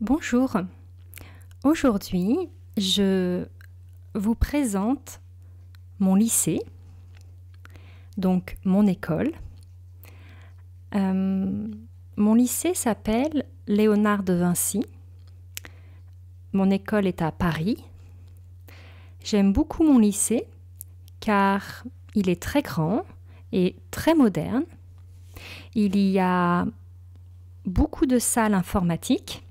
Bonjour, aujourd'hui je vous présente mon lycée, donc mon école. Euh, mon lycée s'appelle Léonard de Vinci. Mon école est à Paris. J'aime beaucoup mon lycée car il est très grand et très moderne. Il y a beaucoup de salles informatiques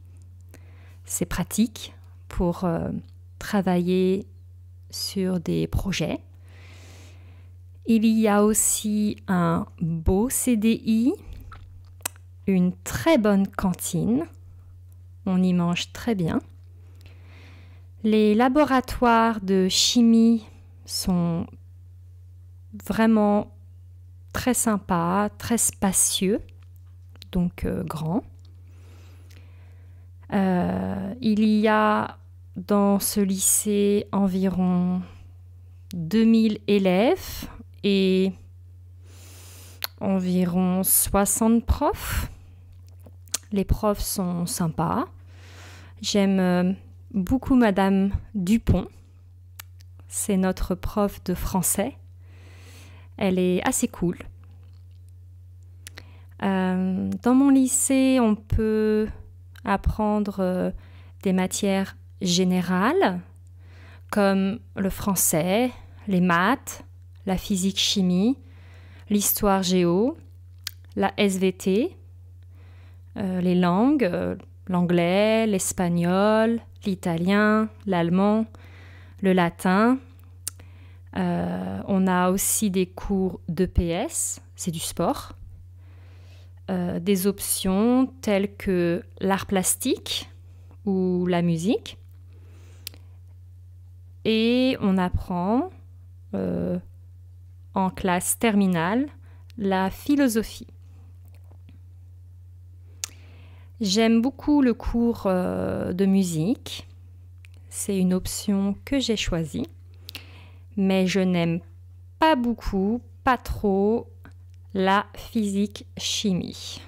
c'est pratique pour euh, travailler sur des projets. Il y a aussi un beau CDI, une très bonne cantine, on y mange très bien. Les laboratoires de chimie sont vraiment très sympas, très spacieux, donc euh, grands. Euh, il y a dans ce lycée environ 2000 élèves et environ 60 profs. Les profs sont sympas. J'aime euh, beaucoup Madame Dupont. C'est notre prof de français. Elle est assez cool. Euh, dans mon lycée, on peut apprendre euh, des matières générales comme le français, les maths, la physique-chimie, l'histoire géo, la SVT, euh, les langues, euh, l'anglais, l'espagnol, l'italien, l'allemand, le latin. on a aussi des cours d'EPS, c'est du sport, euh, des options telles que l'art plastique ou la musique. Et on apprend euh, en classe terminale la philosophie. J'aime beaucoup le cours euh, de musique. C'est une option que j'ai choisie. Mais je n'aime pas beaucoup, pas trop la physique-chimie.